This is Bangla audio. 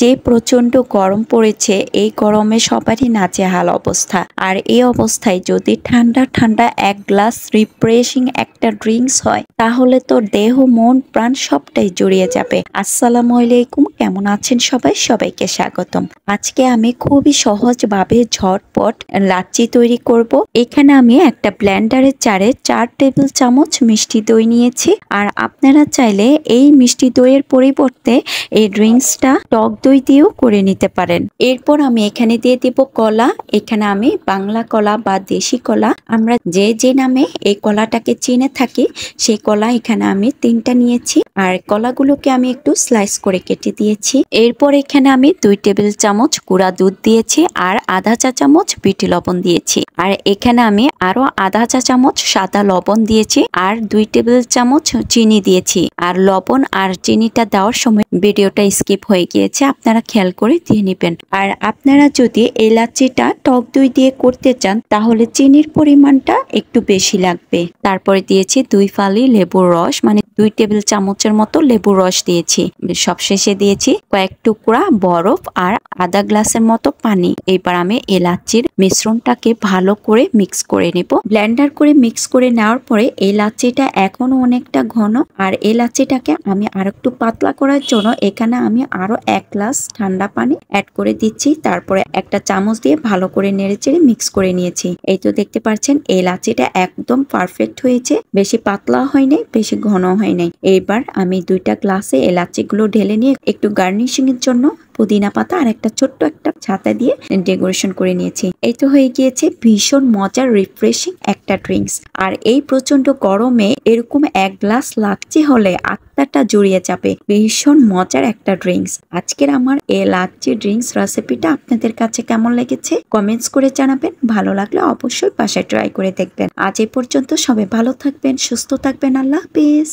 যে প্রচন্ড গরম পড়েছে এই গরমে সবারই হাল অবস্থা আর এই অবস্থায় যদি ঠান্ডা ঠান্ডা এক গ্লাস রিফ্রেশিং একটা ড্রিঙ্কস হয় তাহলে তো দেহ মন প্রাণ সবটাই জড়িয়ে যাবে আসসালামু আলাইকুম কেমন আছেন সবাই সবাইকে স্বাগতম আজকে আমি খুবই সহজভাবে ঝটপট লাচ্চি তৈরি করব এখানে আমি একটা ব্ল্যান্ডারের চারে চার টেবিল চামচ মিষ্টি দই নিয়েছি আর আপনারা চাইলে এই মিষ্টি দইয়ের পরিবর্তে এই ড্রিঙ্কসটা টক দই দিয়েও করে নিতে পারেন এরপর আমি এখানে দিয়ে দেব কলা এখানে আমি বাংলা কলা বা দেশি কলা আমরা যে যে নামে এই কলাটাকে চিনে থাকি সেই কলা এখানে আমি তিনটা নিয়েছি আর কলাগুলোকে আমি একটু স্লাইস করে কেটে দিয়ে দিয়েছি এরপর এখানে আমি দুই টেবিল চামচ গুঁড়া দুধ দিয়েছি আর আধা চা চামচ বিটি লবণ দিয়েছি আর এখানে আমি আরো আধা চা চামচ সাদা লবণ দিয়েছি আর দুই টেবিল চামচ চিনি দিয়েছি আর লবণ আর চিনিটা দেওয়ার সময় ভিডিওটা স্কিপ হয়ে গিয়েছে আপনারা খেয়াল করে দিয়ে নেবেন আর আপনারা যদি এলাচিটা টক দুই দিয়ে করতে চান তাহলে চিনির পরিমাণটা একটু বেশি লাগবে তারপরে দিয়েছি দুই ফালি লেবুর রস মানে দুই টেবিল চামচের মতো লেবুর রস দিয়েছি সবশেষে দিয়েছি কয়েক টুকরা বরফ আর আধা গ্লাসের মতো পানি এবার আমি এলাচির মিশ্রণটাকে ভালো করে মিক্স করে নেব ব্ল্যান্ডার করে মিক্স করে নেওয়ার পরে এই লাচিটা এখনো অনেকটা ঘন আর এই লাচিটাকে আমি আর একটু পাতলা করার জন্য এখানে আমি আরো এক গ্লাস ঠান্ডা পানি অ্যাড করে দিচ্ছি তারপরে একটা চামচ দিয়ে ভালো করে চেড়ে মিক্স করে নিয়েছি এই তো দেখতে পাচ্ছেন এই লাচিটা একদম পারফেক্ট হয়েছে বেশি পাতলা হয়নি বেশি ঘন হয়নি হয় নাই এবার আমি দুইটা গ্লাসে এলাচিগুলো ঢেলে নিয়ে একটু গার্নিশিং এর জন্য পুদিনা পাতা আর একটা ছোট্ট একটা ছাতা দিয়ে ডেকোরেশন করে নিয়েছি এই তো হয়ে গিয়েছে ভীষণ মজার রিফ্রেশিং একটা ড্রিঙ্কস আর এই প্রচন্ড গরমে এরকম এক গ্লাস লাচ্ছি হলে আত্মাটা জড়িয়ে যাবে ভীষণ মজার একটা ড্রিঙ্কস আজকের আমার এই লাচ্ছি ড্রিঙ্কস রেসিপিটা আপনাদের কাছে কেমন লেগেছে কমেন্টস করে জানাবেন ভালো লাগলে অবশ্যই পাশে ট্রাই করে দেখবেন আজ এ পর্যন্ত সবাই ভালো থাকবেন সুস্থ থাকবেন আল্লাহ হাফিজ